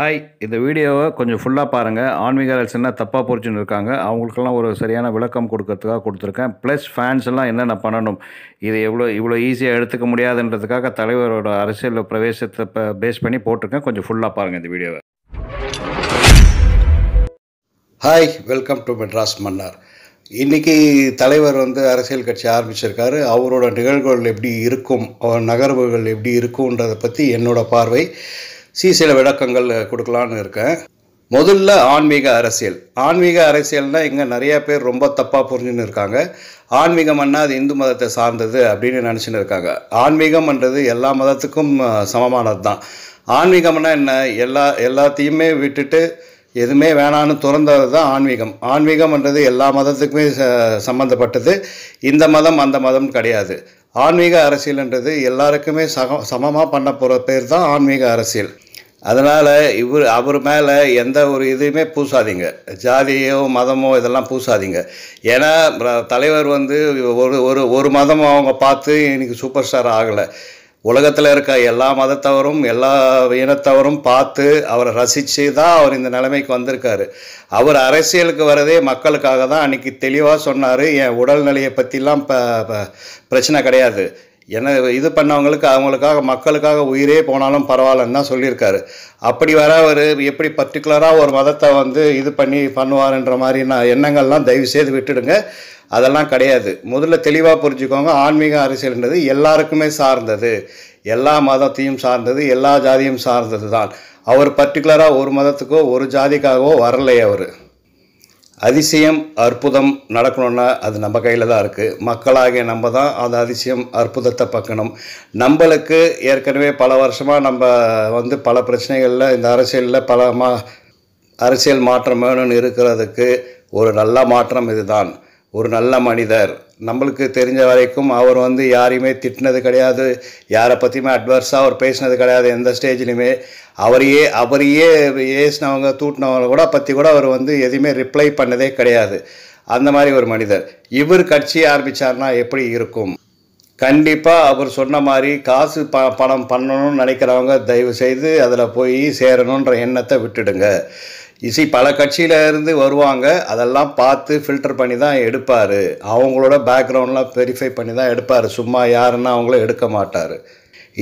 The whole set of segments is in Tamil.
ஹாய் இந்த வீடியோவை கொஞ்சம் ஃபுல்லாக பாருங்கள் ஆன்மீக என்ன தப்பாக பொறிச்சுன்னு இருக்காங்க அவங்களுக்கெல்லாம் ஒரு சரியான விளக்கம் கொடுக்கறதுக்காக கொடுத்துருக்கேன் ப்ளஸ் ஃபேன்ஸ் எல்லாம் என்னென்ன பண்ணணும் இது எவ்வளோ இவ்வளோ ஈஸியாக எடுத்துக்க முடியாதுன்றதுக்காக தலைவரோட அரசியல் பிரவேசத்தை இப்போ பேஸ் பண்ணி போட்டிருக்கேன் கொஞ்சம் ஃபுல்லாக பாருங்கள் இந்த வீடியோவை hi welcome to Madras Mannar இன்றைக்கி தலைவர் வந்து அரசியல் கட்சி ஆரம்பிச்சிருக்காரு அவரோட நிகழ்வுகள் எப்படி இருக்கும் அவர் நகர்வுகள் எப்படி இருக்கும்ன்றதை பற்றி என்னோடய பார்வை சி சில விளக்கங்கள் கொடுக்கலான்னு இருக்கேன் முதல்ல ஆன்மீக அரசியல் ஆன்மீக அரசியல்னால் இங்கே நிறையா பேர் ரொம்ப தப்பாக புரிஞ்சுன்னு இருக்காங்க ஆன்மீகம்னா அது இந்து மதத்தை சார்ந்தது அப்படின்னு நினச்சின்னு இருக்காங்க ஆன்மீகம்ன்றது எல்லா மதத்துக்கும் சமமானது தான் ஆன்மீகம்னா என்ன எல்லா எல்லாத்தையுமே விட்டுட்டு எதுவுமே வேணான்னு திறந்தது தான் ஆன்மீகம் ஆன்மீகம்ன்றது எல்லா மதத்துக்குமே சம்மந்தப்பட்டது இந்த மதம் அந்த மதம் கிடையாது ஆன்மீக அரசியல்ன்றது எல்லாருக்குமே சக சமமாக பண்ண போகிற பேர் தான் ஆன்மீக அரசியல் அதனால் இவர் அவர் மேலே எந்த ஒரு இதுவுமே பூசாதீங்க ஜாதியோ மதமோ இதெல்லாம் பூசாதீங்க ஏன்னா தலைவர் வந்து ஒரு ஒரு ஒரு மதம் அவங்க பார்த்து இன்றைக்கி சூப்பர் ஸ்டார் ஆகலை உலகத்தில் இருக்க எல்லா மதத்தவரும் எல்லா இனத்தவரும் பார்த்து அவரை ரசித்து தான் அவர் இந்த நிலைமைக்கு வந்திருக்காரு அவர் அரசியலுக்கு வரதே மக்களுக்காக தான் அன்றைக்கி தெளிவாக சொன்னார் என் உடல்நிலையை பற்றிலாம் ப பிரச்சனை கிடையாது என்ன இது பண்ணவங்களுக்கு அவங்களுக்காக மக்களுக்காக உயிரே போனாலும் பரவாயில்லன்னு தான் சொல்லியிருக்காரு அப்படி வர அவர் எப்படி பர்டிகுலராக ஒரு மதத்தை வந்து இது பண்ணி பண்ணுவார்ன்ற மாதிரி நான் எண்ணங்கள்லாம் தயவு செய்து விட்டுடுங்க அதெல்லாம் கிடையாது முதல்ல தெளிவாக புரிஞ்சுக்கோங்க ஆன்மீக அரசியல்ன்றது எல்லாருக்குமே சார்ந்தது எல்லா மதத்தையும் சார்ந்தது எல்லா ஜாதியும் சார்ந்தது தான் அவர் பர்டிகுலராக ஒரு மதத்துக்கோ ஒரு ஜாதிக்காகவோ வரலை அவர் அதிசயம் அற்புதம் நடக்கணும்னா அது நம்ம கையில் தான் இருக்குது மக்களாகிய நம்ம தான் அந்த அதிசயம் அற்புதத்தை பார்க்கணும் நம்மளுக்கு ஏற்கனவே பல வருஷமாக நம்ம வந்து பல பிரச்சனைகளில் இந்த அரசியலில் பல மா அரசியல் மாற்றம் வேணும்னு இருக்கிறதுக்கு ஒரு நல்ல மாற்றம் இதுதான் ஒரு நல்ல மனிதர் நம்மளுக்கு தெரிஞ்ச வரைக்கும் அவர் வந்து யாரையுமே திட்டினது கிடையாது யாரை பற்றியுமே அட்வர்ஸாக அவர் பேசினது கிடையாது எந்த ஸ்டேஜ்லையுமே அவரையே அவரையே ஏசினவங்க தூட்டினவங்க கூட பற்றி கூட அவர் வந்து எதுவுமே ரிப்ளை பண்ணதே கிடையாது அந்த மாதிரி ஒரு மனிதர் இவர் கட்சி ஆரம்பித்தார்னா எப்படி இருக்கும் கண்டிப்பாக அவர் சொன்ன மாதிரி காசு ப பணம் பண்ணணும்னு நினைக்கிறவங்க தயவு செய்து அதில் போய் சேரணுன்ற எண்ணத்தை விட்டுடுங்க இசை பல கட்சியில் இருந்து வருவாங்க அதெல்லாம் பார்த்து ஃபில்டர் பண்ணி தான் எடுப்பார் அவங்களோட பேக்ரவுண்ட்லாம் வெரிஃபை பண்ணி தான் எடுப்பார் சும்மா யாருன்னா அவங்கள எடுக்க மாட்டார்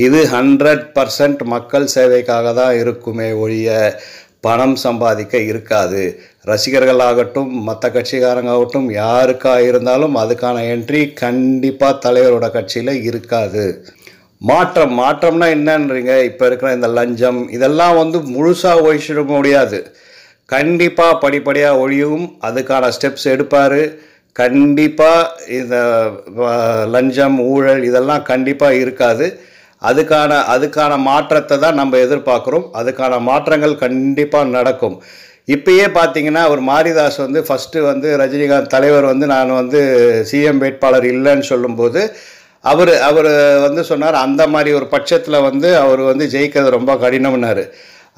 இது ஹண்ட்ரட் பர்சன்ட் மக்கள் சேவைக்காக தான் இருக்குமே ஒழிய பணம் சம்பாதிக்க இருக்காது ரசிகர்கள் ஆகட்டும் மற்ற கட்சிக்காரங்காகட்டும் ஆகட்டும் யாருக்காக இருந்தாலும் அதுக்கான என்ட்ரி கண்டிப்பாக தலைவரோட கட்சியில் இருக்காது மாற்றம் மாற்றம்னா என்னன்றீங்க இப்போ இருக்கிற இந்த லஞ்சம் இதெல்லாம் வந்து முழுசாக ஒழிச்சிட முடியாது கண்டிப்பாக படிப்படியாக ஒழியவும் அதுக்கான ஸ்டெப்ஸ் எடுப்பார் கண்டிப்பாக இந்த லஞ்சம் ஊழல் இதெல்லாம் கண்டிப்பாக இருக்காது அதுக்கான அதுக்கான மாற்றத்தை தான் நம்ம எதிர்பார்க்குறோம் அதுக்கான மாற்றங்கள் கண்டிப்பாக நடக்கும் இப்பயே பார்த்தீங்கன்னா ஒரு மாரிதாஸ் வந்து ஃபஸ்ட்டு வந்து ரஜினிகாந்த் தலைவர் வந்து நான் வந்து சிஎம் வேட்பாளர் இல்லைன்னு சொல்லும்போது அவர் அவர் வந்து சொன்னார் அந்த மாதிரி ஒரு பட்சத்தில் வந்து அவர் வந்து ஜெயிக்கிறது ரொம்ப கடினம்னாரு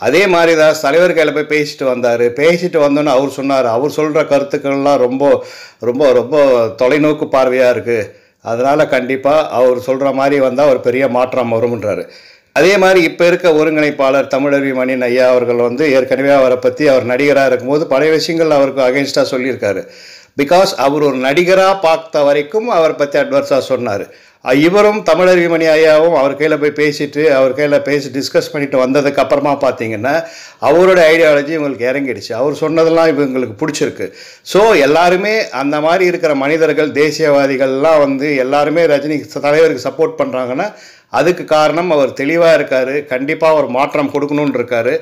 அதே மாதிரி தான் தலைவர் கையில் போய் பேசிட்டு வந்தார் பேசிட்டு வந்தோன்னு அவர் சொன்னார் அவர் சொல்கிற கருத்துக்கள்லாம் ரொம்ப ரொம்ப ரொம்ப தொலைநோக்கு பார்வையாக இருக்குது அதனால் கண்டிப்பாக அவர் சொல்கிற மாதிரி வந்தால் ஒரு பெரிய மாற்றம் வரும்ன்றாரு அதே மாதிரி இப்போ இருக்க ஒருங்கிணைப்பாளர் தமிழருவி மணியன் ஐயா அவர்கள் வந்து ஏற்கனவே அவரை பற்றி அவர் நடிகராக இருக்கும்போது பழைய விஷயங்கள் அவருக்கு அகேன்ஸ்டாக சொல்லியிருக்காரு பிகாஸ் அவர் ஒரு நடிகராக பார்த்த வரைக்கும் அவரை பற்றி அட்வர்ஸாக சொன்னார் இவரும் தமிழறிவிமணி ஐயாவும் அவர் கையில் போய் பேசிட்டு அவர் கையில் பேசி டிஸ்கஸ் பண்ணிட்டு வந்ததுக்கு அப்புறமா பார்த்தீங்கன்னா அவரோட ஐடியாலஜி இவங்களுக்கு இறங்கிடுச்சு அவர் சொன்னதெல்லாம் இவங்களுக்கு பிடிச்சிருக்கு ஸோ எல்லாருமே அந்த மாதிரி இருக்கிற மனிதர்கள் தேசியவாதிகள்லாம் வந்து எல்லாருமே ரஜினி தலைவருக்கு சப்போர்ட் பண்ணுறாங்கன்னா அதுக்கு காரணம் அவர் தெளிவாக இருக்கார் கண்டிப்பாக அவர் மாற்றம் கொடுக்கணுன்னு இருக்கார்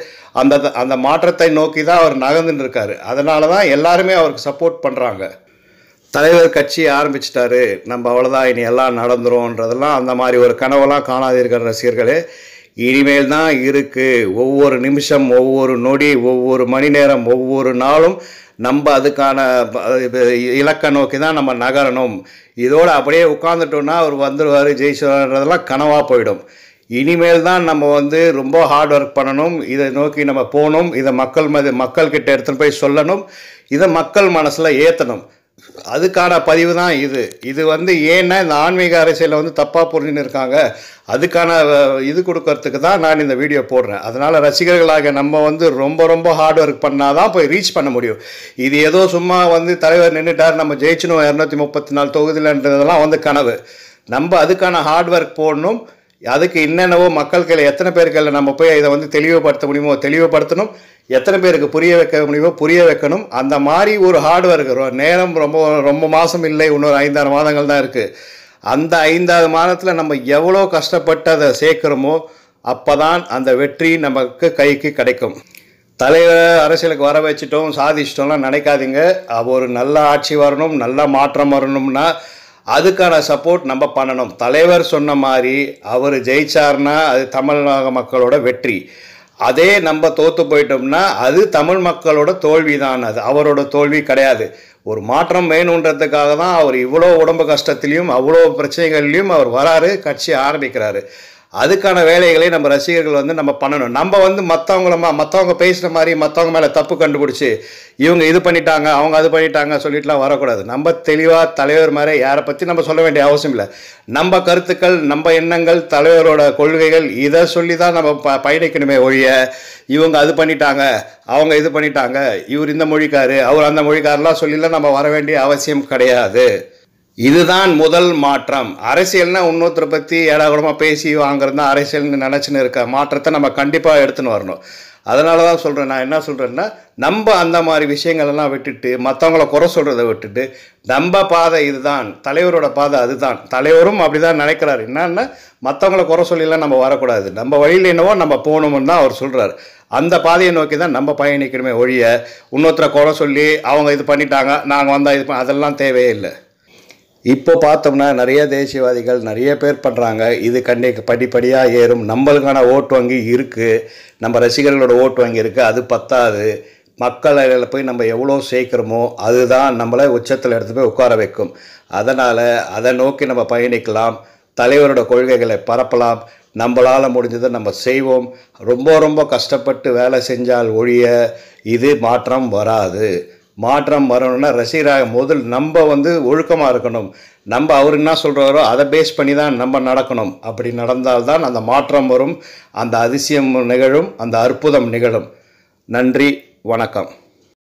அந்த அந்த மாற்றத்தை நோக்கி தான் அவர் நகர்ந்துன்னு இருக்கார் அதனால தான் எல்லாருமே அவருக்கு சப்போர்ட் பண்ணுறாங்க தலைவர் கட்சி ஆரம்பிச்சிட்டாரு நம்ம அவ்வளோதான் இனி எல்லாம் நடந்துரும்ன்றதெல்லாம் அந்த மாதிரி ஒரு கனவெல்லாம் காணாதீர்கள் ரசிகர்களே இனிமேல் தான் இருக்குது ஒவ்வொரு நிமிஷம் ஒவ்வொரு நொடி ஒவ்வொரு மணி நேரம் ஒவ்வொரு நாளும் நம்ம அதுக்கான இலக்கை நோக்கி தான் நம்ம நகரணும் இதோடு அப்படியே உட்காந்துட்டோம்னா அவர் வந்துடுவார் ஜெயிச்சுவார்ன்றதெல்லாம் கனவாக போயிடும் இனிமேல் தான் நம்ம வந்து ரொம்ப ஹார்ட் ஒர்க் பண்ணணும் இதை நோக்கி நம்ம போகணும் இதை மக்கள் மது மக்கள்கிட்ட எடுத்துகிட்டு போய் சொல்லணும் இதை மக்கள் மனசில் ஏற்றணும் அதுக்கான பதிவு தான் இது இது வந்து ஏன்னா இந்த ஆன்மீக அரசியலில் வந்து தப்பாக புரிஞ்சுன்னு இருக்காங்க அதுக்கான இது கொடுக்கறதுக்கு தான் நான் இந்த வீடியோ போடுறேன் அதனால் ரசிகர்களாக நம்ம வந்து ரொம்ப ரொம்ப ஹார்ட் ஒர்க் பண்ணால் தான் போய் ரீச் பண்ண முடியும் இது ஏதோ சும்மா வந்து தலைவர் நின்றுட்டார் நம்ம ஜெயிச்சினோம் இரநூத்தி முப்பத்தி நாலு தொகுதியிலன்றதெல்லாம் வந்து கனவு நம்ம அதுக்கான ஹார்ட் ஒர்க் போடணும் அதுக்கு என்னென்னவோ மக்கள் கையில் எத்தனை பேர் கையில் நம்ம போய் இதை வந்து தெளிவுபடுத்த முடியுமோ தெளிவுபடுத்தணும் எத்தனை பேருக்கு புரிய வைக்க முடியுமோ புரிய வைக்கணும் அந்த மாதிரி ஒரு ஹார்ட்வேருக்கு நேரம் ரொம்ப ரொம்ப மாதம் இல்லை இன்னொரு ஐந்தாறு மாதங்கள் தான் இருக்குது அந்த ஐந்தாவது மாதத்தில் நம்ம எவ்வளோ கஷ்டப்பட்டு அதை சேர்க்குறோமோ அப்போ தான் அந்த வெற்றி நமக்கு கைக்கு கிடைக்கும் தலைவர் அரசியலுக்கு வர வச்சுட்டோம் சாதிச்சிட்டோம்லாம் நினைக்காதீங்க ஒரு நல்ல ஆட்சி வரணும் நல்ல மாற்றம் வரணும்னா அதுக்கான சப்போர்ட் நம்ம பண்ணணும் தலைவர் சொன்ன மாதிரி அவர் ஜெயிச்சார்னா அது தமிழக மக்களோட வெற்றி அதே நம்ம தோற்று போயிட்டோம்னா அது தமிழ் மக்களோட தோல்வி தான் அது அவரோட தோல்வி கிடையாது ஒரு மாற்றம் வேணுன்றதுக்காக தான் அவர் இவ்வளோ உடம்பு கஷ்டத்துலேயும் அவ்வளோ பிரச்சனைகள்லையும் அவர் வராரு கட்சி ஆரம்பிக்கிறாரு அதுக்கான வேலைகளை நம்ம ரசிகர்கள் வந்து நம்ம பண்ணணும் நம்ம வந்து மற்றவங்கள மற்றவங்க பேசுகிற மாதிரி மற்றவங்க மேலே தப்பு கண்டுபிடிச்சி இவங்க இது பண்ணிட்டாங்க அவங்க அது பண்ணிட்டாங்க சொல்லிட்டுலாம் வரக்கூடாது நம்ம தெளிவாக தலைவர் மாதிரி யாரை பற்றி நம்ம சொல்ல வேண்டிய அவசியம் இல்லை நம்ம கருத்துக்கள் நம்ம எண்ணங்கள் தலைவரோட கொள்கைகள் இதை சொல்லி தான் நம்ம ப பயணிக்கணுமே ஒழிய இவங்க அது பண்ணிட்டாங்க அவங்க இது பண்ணிட்டாங்க இவர் இந்த மொழிக்காரு அவர் அந்த மொழிக்காரெலாம் சொல்லிலாம் நம்ம வர வேண்டிய அவசியம் கிடையாது இதுதான் முதல் மாற்றம் அரசியல்னா இன்னொருத்தரை பற்றி ஏடாகுடமாக பேசி வாங்குறது தான் அரசியல்னு நினச்சின்னு இருக்க மாற்றத்தை நம்ம கண்டிப்பாக எடுத்துன்னு வரணும் அதனால தான் சொல்கிறேன் நான் என்ன சொல்கிறேன்னா நம்ம அந்த மாதிரி விஷயங்களெல்லாம் விட்டுட்டு மற்றவங்கள குறை சொல்கிறத விட்டுட்டு நம்ம பாதை இதுதான் தலைவரோட பாதை அதுதான் தலைவரும் அப்படி தான் நினைக்கிறாரு என்னன்னா மற்றவங்கள குறை சொல்லிலாம் நம்ம வரக்கூடாது நம்ம வழியில் என்னவோ நம்ம போகணும்னு தான் அவர் சொல்கிறார் அந்த பாதையை நோக்கி தான் நம்ம பயணிக்கணுமே ஒழிய இன்னொருத்தரை குறை சொல்லி அவங்க இது பண்ணிட்டாங்க நாங்கள் வந்தால் இது அதெல்லாம் தேவையே இல்லை இப்போ பார்த்தோம்னா நிறைய தேசியவாதிகள் நிறைய பேர் பண்ணுறாங்க இது கண்டி படிப்படியாக ஏறும் நம்மளுக்கான ஓட்டு வங்கி இருக்குது நம்ம ரசிகர்களோட ஓட்டு வங்கி இருக்குது அது பத்தாது மக்கள் போய் நம்ம எவ்வளோ சேர்க்குறோமோ அதுதான் நம்மளை உச்சத்தில் எடுத்து போய் உட்கார வைக்கும் அதனால் அதை நோக்கி நம்ம பயணிக்கலாம் தலைவரோட கொள்கைகளை பரப்பலாம் நம்மளால் முடிஞ்சதை நம்ம செய்வோம் ரொம்ப ரொம்ப கஷ்டப்பட்டு வேலை செஞ்சால் ஒழிய இது மாற்றம் வராது மாற்றம் வரணும்னா ரசிகராக முதல் நம்ம வந்து ஒழுக்கமாக இருக்கணும் நம்ம அவர் என்ன சொல்கிறாரோ அதை பேஸ் பண்ணி தான் நம்ம நடக்கணும் அப்படி நடந்தால்தான் அந்த மாற்றம் வரும் அந்த அதிசயம் நிகழும் அந்த அற்புதம் நிகழும் நன்றி வணக்கம்